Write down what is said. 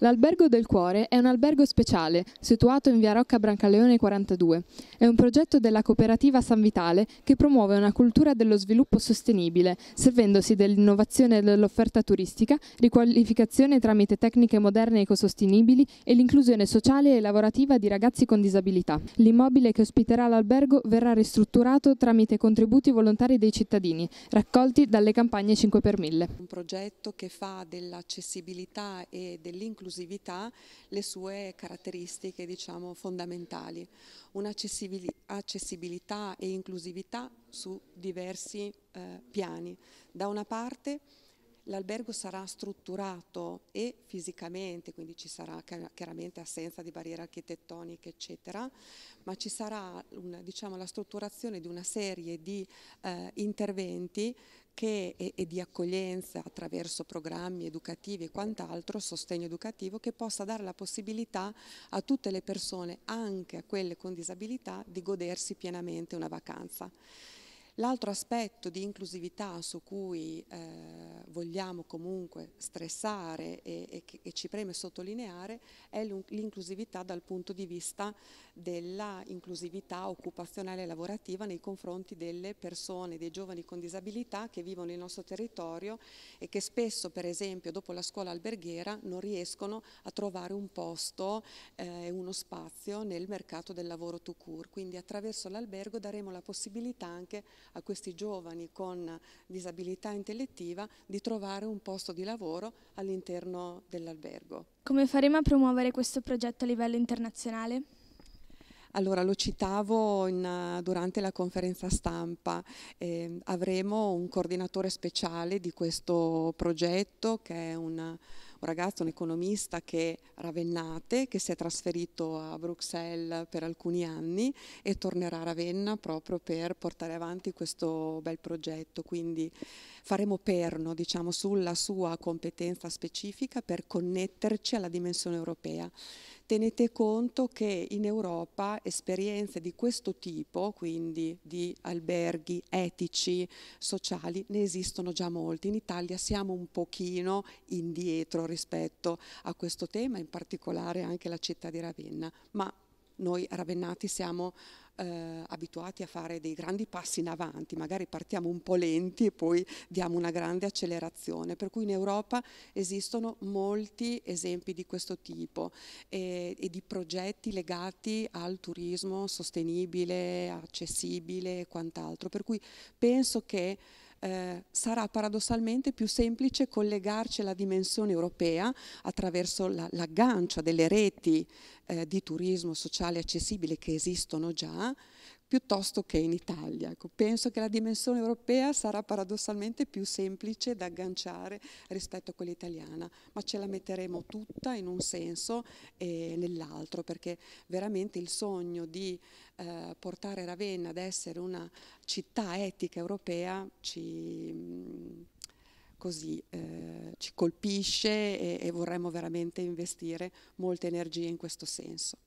L'Albergo del Cuore è un albergo speciale, situato in via Rocca Brancaleone 42. È un progetto della cooperativa San Vitale che promuove una cultura dello sviluppo sostenibile, servendosi dell'innovazione dell'offerta turistica, riqualificazione tramite tecniche moderne ecosostenibili e l'inclusione sociale e lavorativa di ragazzi con disabilità. L'immobile che ospiterà l'albergo verrà ristrutturato tramite contributi volontari dei cittadini, raccolti dalle campagne 5 per 1000. Un progetto che fa dell'accessibilità e dell'inclusione inclusività le sue caratteristiche diciamo, fondamentali, un'accessibilità e inclusività su diversi eh, piani. Da una parte l'albergo sarà strutturato e fisicamente, quindi ci sarà chiaramente assenza di barriere architettoniche, eccetera, ma ci sarà una, diciamo, la strutturazione di una serie di eh, interventi che, e, e, di accoglienza attraverso programmi educativi e quant'altro, sostegno educativo, che possa dare la possibilità a tutte le persone, anche a quelle con disabilità, di godersi pienamente una vacanza. L'altro aspetto di inclusività su cui eh, vogliamo comunque stressare e, e, che, e ci preme sottolineare è l'inclusività dal punto di vista della inclusività occupazionale e lavorativa nei confronti delle persone, dei giovani con disabilità che vivono nel nostro territorio e che spesso per esempio dopo la scuola alberghiera non riescono a trovare un posto eh, e eh, uno spazio nel mercato del lavoro to cure. Quindi attraverso l'albergo daremo la possibilità anche a questi giovani con disabilità intellettiva di trovare un posto di lavoro all'interno dell'albergo. Come faremo a promuovere questo progetto a livello internazionale? Allora, lo citavo in, durante la conferenza stampa, eh, avremo un coordinatore speciale di questo progetto che è una un ragazzo, un economista che Ravennate, che si è trasferito a Bruxelles per alcuni anni e tornerà a Ravenna proprio per portare avanti questo bel progetto. Quindi faremo perno diciamo, sulla sua competenza specifica per connetterci alla dimensione europea tenete conto che in Europa esperienze di questo tipo, quindi di alberghi etici, sociali, ne esistono già molti. In Italia siamo un pochino indietro rispetto a questo tema, in particolare anche la città di Ravenna, ma noi ravennati siamo eh, abituati a fare dei grandi passi in avanti, magari partiamo un po' lenti e poi diamo una grande accelerazione, per cui in Europa esistono molti esempi di questo tipo e, eh, e di progetti legati al turismo sostenibile, accessibile e quant'altro, per cui penso che eh, sarà paradossalmente più semplice collegarci alla dimensione europea attraverso l'aggancio delle reti eh, di turismo sociale accessibile che esistono già, piuttosto che in Italia. Ecco, penso che la dimensione europea sarà paradossalmente più semplice da agganciare rispetto a quella italiana, ma ce la metteremo tutta in un senso e nell'altro, perché veramente il sogno di eh, portare Ravenna ad essere una città etica europea ci... così eh, ci colpisce e, e vorremmo veramente investire molte energie in questo senso.